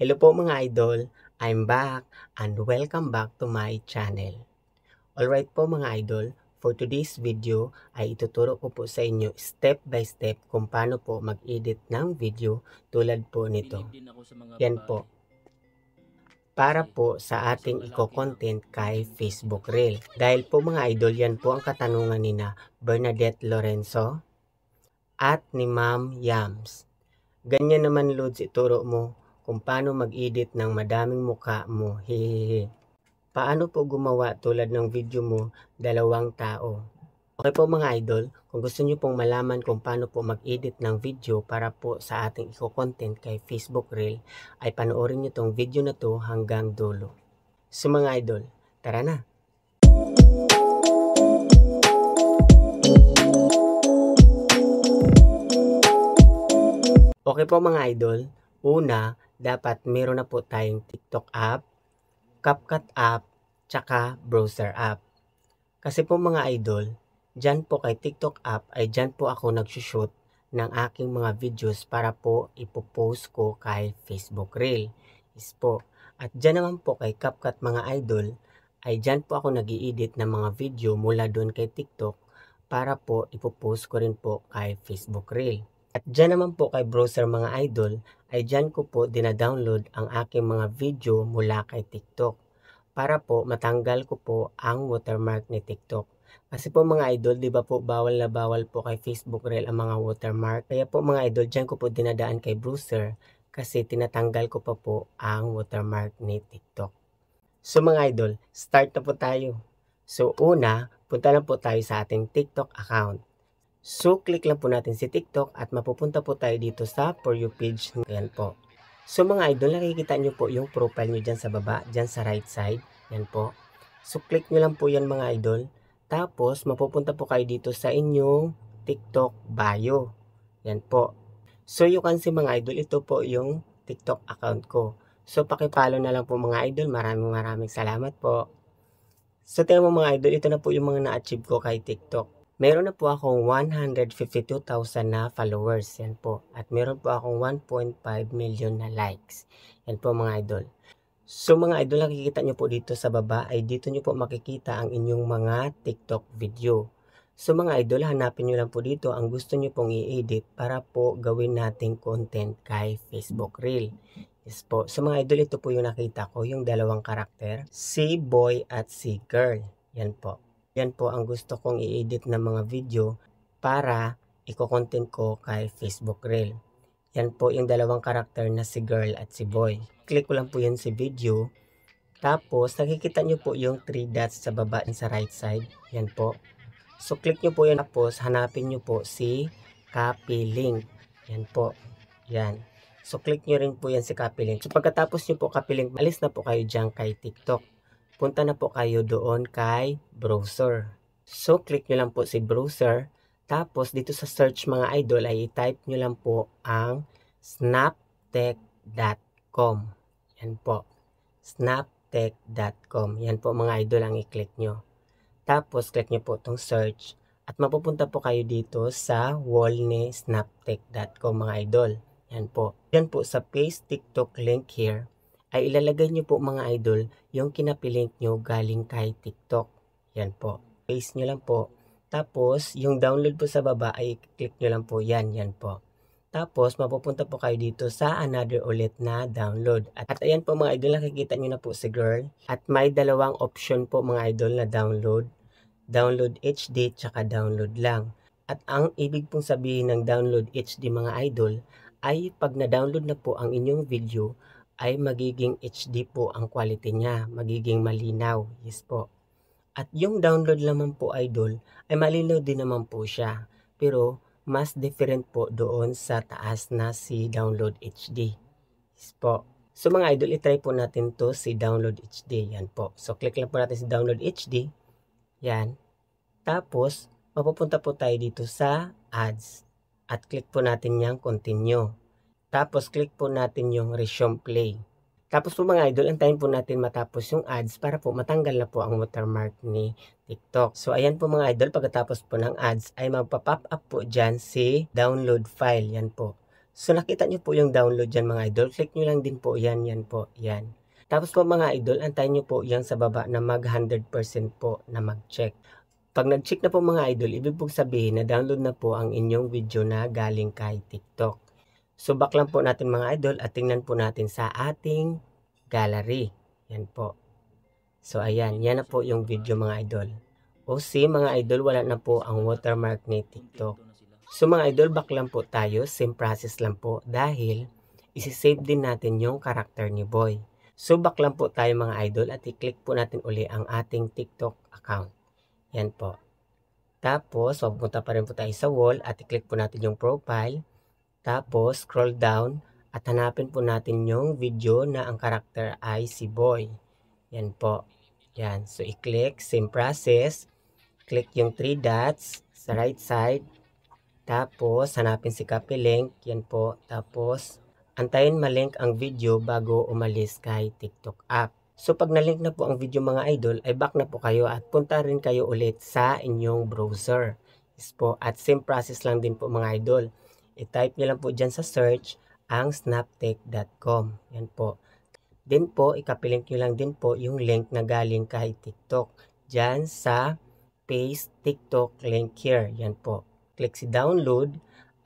Hello po mga idol, I'm back and welcome back to my channel. Alright po mga idol, for today's video ay ituturo ko po sa inyo step by step kung paano po mag-edit ng video tulad po nito. Yan po. Para po sa ating eco-content kay Facebook Reel. Dahil po mga idol, yan po ang katanungan ni na Bernadette Lorenzo at ni Ma'am Yams. Ganyan naman Lods ituro mo kung paano mag-edit ng madaming mukha mo. Hehehe. Paano po gumawa tulad ng video mo dalawang tao? Okay po mga idol, kung gusto niyo pong malaman kung paano po mag-edit ng video para po sa ating eco-content kay Facebook Reel, ay panoorin niyo tong video na to hanggang dulo. So mga idol, tara na! Okay po mga idol, una, dapat meron na po tayong TikTok app, CapCut app, tsaka browser app. Kasi po mga idol, dyan po kay TikTok app ay dyan po ako nagsushoot ng aking mga videos para po ipopost ko kay Facebook Reel. Is po. At dyan naman po kay CapCut mga idol, ay dyan po ako nag edit ng mga video mula doon kay TikTok para po ipopost ko rin po kay Facebook Reel. At dyan naman po kay browser mga idol, ay dyan ko po dinadownload ang aking mga video mula kay TikTok para po matanggal ko po ang watermark ni TikTok. Kasi po mga idol, di ba po bawal na bawal po kay Facebook Reel ang mga watermark. Kaya po mga idol, dyan ko po dinadaan kay browser kasi tinatanggal ko pa po ang watermark ni TikTok. So mga idol, start na po tayo. So una, punta lang po tayo sa ating TikTok account. So, click lang po natin si TikTok at mapupunta po tayo dito sa For You page. Ayan po. So, mga idol, nakikita nyo po yung profile nyo dyan sa baba, dyan sa right side. Yan po. So, click nyo lang po yan mga idol. Tapos, mapupunta po kayo dito sa inyong TikTok bio. Yan po. So, you can see mga idol, ito po yung TikTok account ko. So, pakipalo na lang po mga idol. Maraming maraming salamat po. So, tingnan mo mga idol, ito na po yung mga na-achieve ko kay TikTok meron na po akong 152,000 na followers. Yan po. At meron po akong 1.5 million na likes. Yan po mga idol. So mga idol, nakikita nyo po dito sa baba ay dito nyo po makikita ang inyong mga TikTok video. So mga idol, hanapin nyo lang po dito ang gusto nyo pong i-edit para po gawin nating content kay Facebook Reel. Yes po. So mga idol, ito po yung nakita ko, yung dalawang karakter, si boy at si girl. Yan po. Yan po ang gusto kong i-edit ng mga video para iko-content ko kay Facebook Reel. Yan po yung dalawang karakter na si girl at si boy. Click ko lang po yan si video. Tapos, nakikita nyo po yung 3 dots sa baba and sa right side. Yan po. So, click nyo po yan. Tapos, hanapin nyo po si copy link. Yan po. Yan. So, click nyo rin po yan si copy link. So, pagkatapos nyo po copy link, alis na po kayo dyan kay TikTok punta na po kayo doon kay browser. So, click nyo lang po si browser. Tapos, dito sa search mga idol ay i-type nyo lang po ang snaptech.com. Yan po. snaptech.com. Yan po mga idol ang i-click nyo. Tapos, click nyo po itong search. At mapupunta po kayo dito sa wall mga idol. Yan po. Yan po sa paste TikTok link here ay ilalagay nyo po mga idol yung kinapilink nyo galing kay TikTok. Yan po. Paste nyo lang po. Tapos, yung download po sa baba ay click nyo lang po yan. Yan po. Tapos, mapupunta po kayo dito sa another ulit na download. At, at ayan po mga idol, nakikita nyo na po si girl. At may dalawang option po mga idol na download. Download HD, tsaka download lang. At ang ibig pong sabihin ng download HD mga idol, ay pag na-download na po ang inyong video, ay magiging HD po ang quality niya, magiging malinaw. Yes po. At yung download naman po idol ay malinaw din naman po siya. Pero mas different po doon sa taas na si download HD. Yes po. So mga idol, itry po natin to si download HD. Yan po. So click lang po natin si download HD. Yan. Tapos, mapupunta po tayo dito sa ads. At click po natin yung continue. Tapos click po natin yung resume play. Tapos po mga idol, antayin po natin matapos yung ads para po matanggal na po ang watermark ni TikTok. So ayan po mga idol, pagkatapos po ng ads ay magpa-pop up po dyan si download file. Yan po. So nakita nyo po yung download dyan mga idol. Click nyo lang din po yan, yan po, yan. Tapos po mga idol, antayin nyo po yan sa baba na mag 100% po na mag-check. Pag nag-check na po mga idol, ibig po sabihin na download na po ang inyong video na galing kay TikTok. Subak lang po natin mga idol at tingnan po natin sa ating gallery. Yan po. So ayan, yan na po yung video mga idol. O si mga idol, wala na po ang watermark ni TikTok. So mga idol, back lang po tayo. Same process lang po dahil isi-save din natin yung karakter ni Boy. So back lang po tayo mga idol at i-click po natin uli ang ating TikTok account. Yan po. Tapos, magpunta pa rin po tayo sa wall at i-click po natin yung profile. Tapos, scroll down at hanapin po natin yung video na ang karakter ay si boy. Yan po. Yan. So, i-click. Same process. Click yung three dots sa right side. Tapos, hanapin si copy link. Yan po. Tapos, antayin malink ang video bago umalis kay TikTok app. So pag nalink na po ang video mga idol, ay back na po kayo at punta rin kayo ulit sa inyong browser. Yes po, at same process lang din po mga idol. I-type nyo lang po dyan sa search ang snaptech.com. Yan po. Din po, ikapilink nyo lang din po yung link na galing kay TikTok. Dyan sa paste TikTok link here. Yan po. Click si download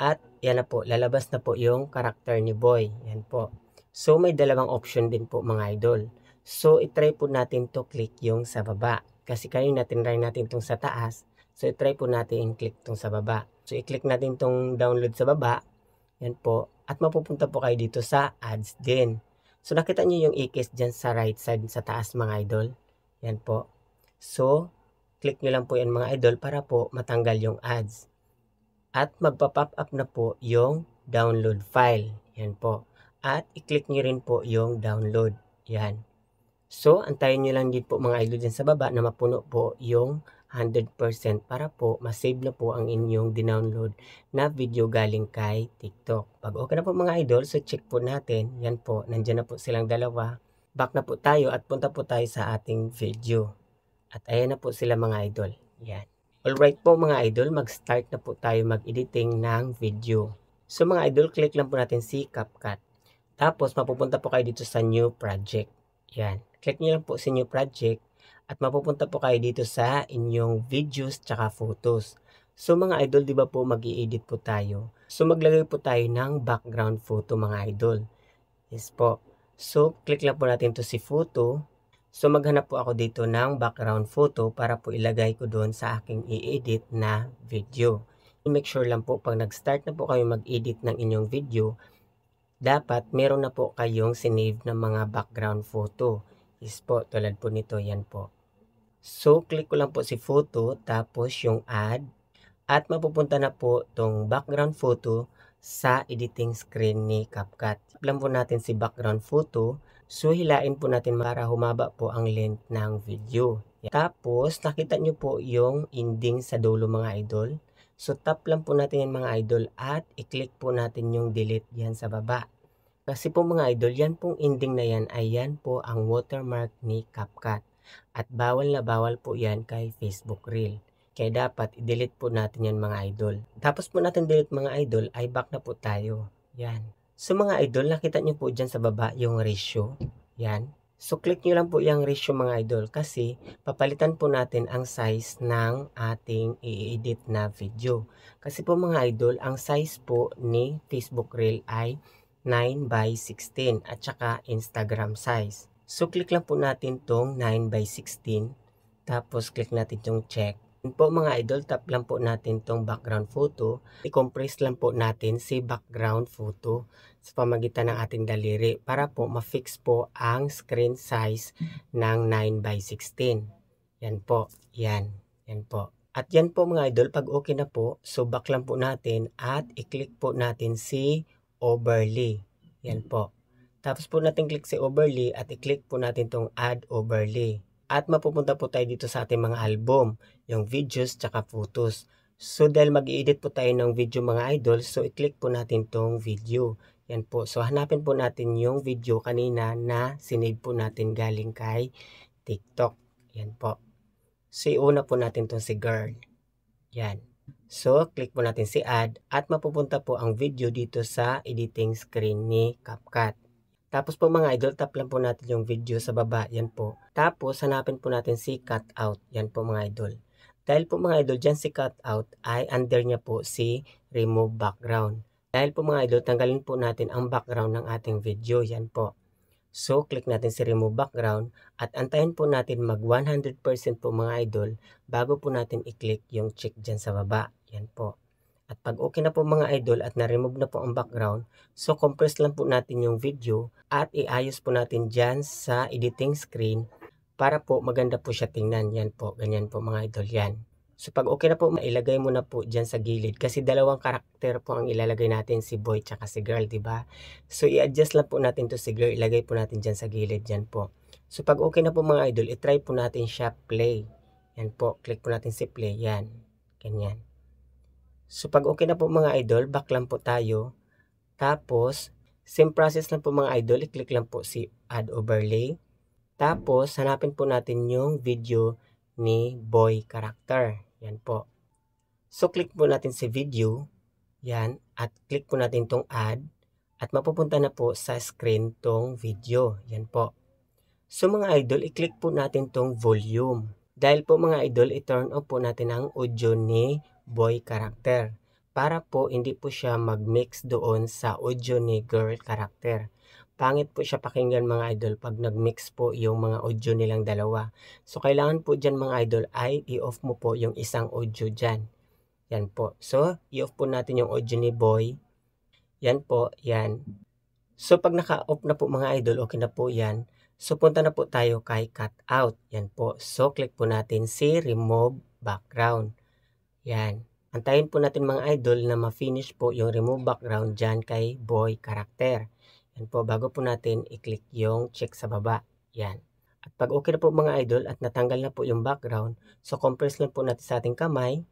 at yan na po, lalabas na po yung karakter ni Boy. Yan po. So, may dalawang option din po mga idol. So, itry po natin to click yung sa baba. Kasi kayo natin try natin itong sa taas. So, itry po natin i-click itong sa baba. So, i-click natin tong download sa baba. Yan po. At mapupunta po kayo dito sa ads din. So, nakita nyo yung e-case dyan sa right side, sa taas mga idol. Yan po. So, click nyo lang po yan mga idol para po matanggal yung ads. At magpa-pop up na po yung download file. Yan po. At i-click nyo rin po yung download. Yan. So, antayin nyo lang dito po mga idol dyan sa baba na mapuno po yung 100% para po masave na po ang inyong dinownload na video galing kay TikTok. Pag okay na po mga idol, so check po natin. Yan po, nandyan na po silang dalawa. Back na po tayo at punta po tayo sa ating video. At ayan na po sila mga idol. Yan. Alright po mga idol, mag-start na po tayo mag-editing ng video. So mga idol, click lang po natin si CapCut. Tapos mapupunta po kayo dito sa new project. Yan. Click niyo lang po sa new project at mapupunta po kayo dito sa inyong videos tsaka photos. So mga idol, di ba po mag edit po tayo? So maglagay po tayo ng background photo mga idol. Yes po. So click lang po natin to si photo. So maghanap po ako dito ng background photo para po ilagay ko doon sa aking i-edit na video. Make sure lang po pag nag-start na po kayo mag-edit ng inyong video, dapat meron na po kayong sinave ng mga background photo. Yes po, tulad po nito, yan po. So, click ko lang po si photo, tapos yung add. At mapupunta na po tong background photo sa editing screen ni CapCut. Plan po natin si background photo. So, hilain po natin para humaba po ang length ng video. Tapos, nakita nyo po yung ending sa dulo mga idol. So, tap lang po natin yan mga idol at i-click po natin yung delete yan sa baba. Kasi po mga idol, yan pong ending na yan ay yan po ang watermark ni CapCut. At bawal na bawal po yan kay Facebook Reel. Kaya dapat i-delete po natin yan mga idol. Tapos po natin delete mga idol ay back na po tayo. Yan. So mga idol, nakita nyo po dyan sa baba yung ratio. Yan. So click nyo lang po yung ratio mga idol kasi papalitan po natin ang size ng ating i-edit na video. Kasi po mga idol, ang size po ni Facebook Reel ay 9 by 16 at saka Instagram size. So, click lang po natin tong 9 by 16. Tapos, click natin tong check. Yan po mga idol, tap lang po natin tong background photo. I-compress lang po natin si background photo sa pamagitan ng ating daliri para po ma-fix po ang screen size ng 9 by 16. Yan po. Yan. Yan po. At yan po mga idol, pag okay na po, so back lang po natin at i-click po natin si overlay. Yan po. Tapos po natin click si overlay at i-click po natin tong add overlay. At mapupunta po tayo dito sa ating mga album, yung videos tsaka photos. So dahil mag edit po tayo ng video mga idol, so i-click po natin tong video. Yan po. So hanapin po natin yung video kanina na sinave po natin galing kay TikTok. Yan po. So iuna po natin tong si girl. Yan. So click po natin si add at mapupunta po ang video dito sa editing screen ni CapCut. Tapos po mga idol, tap lang po natin yung video sa baba. Yan po. Tapos hanapin po natin si cut out. Yan po mga idol. Dahil po mga idol, dyan si cut out ay under niya po si remove background. Dahil po mga idol, tanggalin po natin ang background ng ating video. Yan po. So, click natin si remove background at antayin po natin mag 100% po mga idol bago po natin i-click yung check dyan sa baba. Yan po. At pag okay na po mga idol at na-remove na po ang background, so compress lang po natin yung video at iayos po natin dyan sa editing screen para po maganda po siya tingnan. Yan po, ganyan po mga idol yan. So pag okay na po, mailagay mo na po dyan sa gilid kasi dalawang karakter po ang ilalagay natin, si boy tsaka si girl, di ba So i-adjust lang po natin to si girl, ilagay po natin dyan sa gilid, dyan po. So pag okay na po mga idol, itry po natin siya play. Yan po, click po natin si play, yan, ganyan. So pag okay na po mga idol, back lang po tayo. Tapos, same process lang po mga idol, i-click lang po si add overlay. Tapos, hanapin po natin yung video ni boy character. Yan po. So, click po natin si video. Yan. At click po natin tong add. At mapupunta na po sa screen tong video. Yan po. So, mga idol, i-click po natin tong volume. Dahil po mga idol, i-turn off po natin ang audio ni boy character para po hindi po siya mag-mix doon sa audio ni girl character. Pangit po siya pakinggan mga idol pag nag-mix po yung mga audio nilang dalawa. So kailangan po dyan mga idol ay i-off mo po yung isang audio dyan. Yan po. So i-off po natin yung audio ni boy. Yan po, yan. So pag naka-off na po mga idol, okay na po yan. So punta na po tayo kay cut out. Yan po. So click po natin si remove background. Yan. Antayin po natin mga idol na ma-finish po yung remove background dyan kay boy character. Yan po, bago po natin i-click yung check sa baba. Yan. At pag okay na po mga idol at natanggal na po yung background, so compress lang po natin sa ating kamay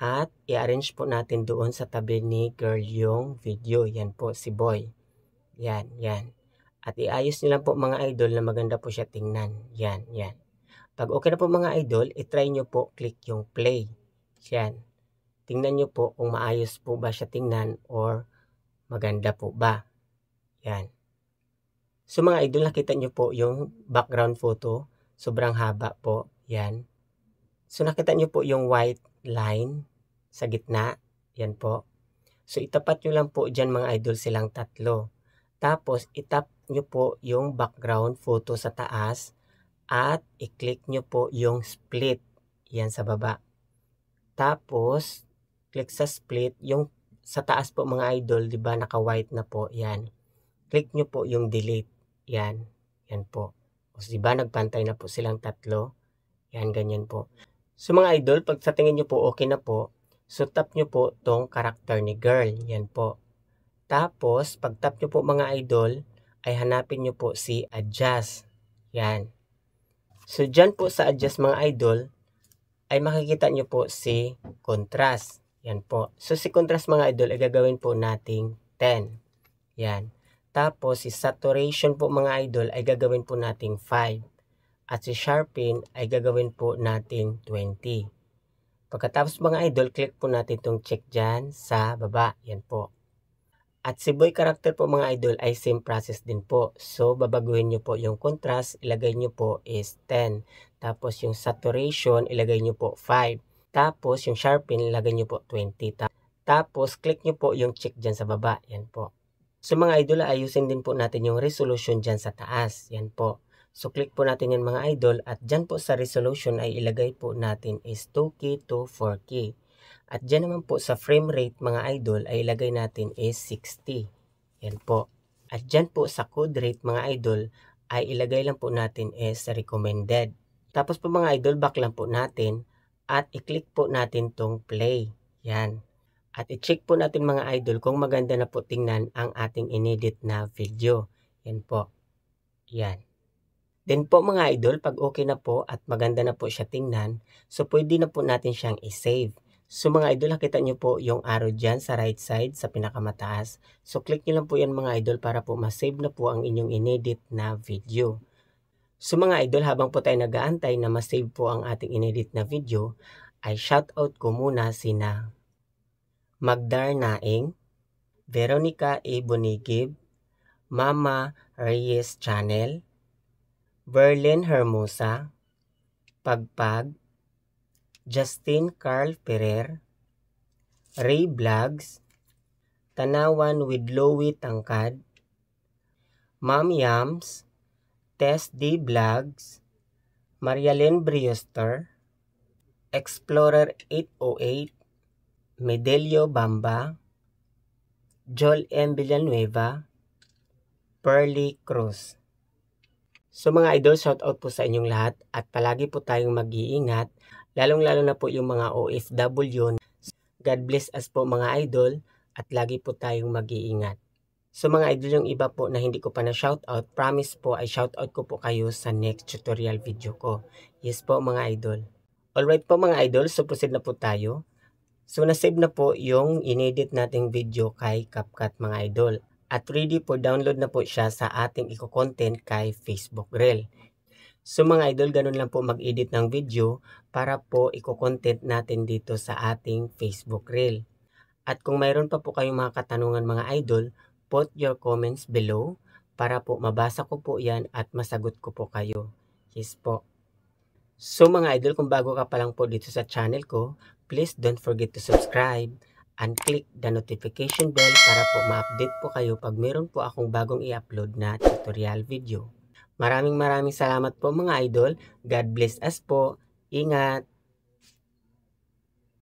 at i-arrange po natin doon sa tabi ni girl yung video. Yan po, si boy. Yan, yan. At iayos nyo lang po mga idol na maganda po siya tingnan. Yan, yan. Pag okay na po mga idol, i-try nyo po click yung play. Yan. Tingnan nyo po kung maayos po ba siya tingnan or maganda po ba. Yan. So mga idol, nakita nyo po yung background photo. Sobrang haba po. Yan. So nakita nyo po yung white line sa gitna. Yan po. So itapat nyo lang po dyan mga idol silang tatlo. Tapos itap nyo po yung background photo sa taas at i-click nyo po yung split. Yan sa baba. Tapos, click sa split. Yung sa taas po mga idol, di ba, naka-white na po. Yan. Click nyo po yung delete. Yan. Yan po. O, di ba, nagpantay na po silang tatlo. Yan, ganyan po. So mga idol, pag sa tingin nyo po okay na po, so tap nyo po tong karakter ni girl. Yan po. Tapos, pag tap nyo po mga idol, ay hanapin nyo po si adjust. Yan. So dyan po sa adjust mga idol, ay makikita nyo po si contrast. Yan po. So si contrast mga idol ay gagawin po nating 10. Yan. Tapos si saturation po mga idol ay gagawin po nating 5. At si sharpen ay gagawin po nating 20. Pagkatapos mga idol, click po natin itong check dyan sa baba. Yan po. At si boy character po mga idol ay same process din po. So babaguhin nyo po yung contrast, ilagay nyo po is 10. Tapos yung saturation, ilagay nyo po 5. Tapos yung sharpen, ilagay nyo po 20. Tapos click nyo po yung check dyan sa baba. Yan po. So mga idol, ayusin din po natin yung resolution dyan sa taas. Yan po. So click po natin yan mga idol at dyan po sa resolution ay ilagay po natin is 2K to 4K. At dyan naman po sa frame rate mga idol ay ilagay natin is 60. Yan po. At dyan po sa code rate mga idol ay ilagay lang po natin is recommended. Tapos po mga idol back lang po natin at i-click po natin tong play. Yan. At i-check po natin mga idol kung maganda na po tingnan ang ating inedit na video. Yan po. Yan. Then po mga idol, pag okay na po at maganda na po siya tingnan, so pwede na po natin siyang i-save. So mga idol, nakita nyo po yung arrow dyan sa right side sa pinakamataas. So click nyo lang po yan mga idol para po masave na po ang inyong inedit na video. So mga idol, habang po tayo nag-aantay na masave po ang ating inedit na video, ay shoutout ko muna sina Magdar Naing, Veronica A. Bonigib, Mama Reyes Channel, Berlin Hermosa, Pagpag, Justin Carl Ferrer, Ray Blags, Tanawan with Lowy Tangkad, Ma'am Yams, Tess D. Blags, Marialyn Brewster, Explorer 808, Medelio Bamba, Joel M. Villanueva, Pearly Cruz. So mga idol, shout out po sa inyong lahat at palagi po tayong mag-iingat lalong-lalo na po yung mga OFW. God bless us po mga idol at lagi po tayong mag-iingat. So mga idol, yung iba po na hindi ko pa na shoutout, promise po ay shoutout ko po kayo sa next tutorial video ko. Yes po mga idol. Alright po mga idol, so proceed na po tayo. So nasave na po yung inedit nating video kay CapCut mga idol. At ready for download na po siya sa ating eco-content kay Facebook Reel. So mga idol, ganun lang po mag-edit ng video para po i-content natin dito sa ating Facebook Reel. At kung mayroon pa po kayong mga katanungan mga idol, put your comments below para po mabasa ko po yan at masagot ko po kayo. Yes po. So mga idol, kung bago ka pa lang po dito sa channel ko, please don't forget to subscribe and click the notification bell para po ma-update po kayo pag mayroon po akong bagong i-upload na tutorial video. Maraming maraming salamat po mga idol. God bless us po. Ingat!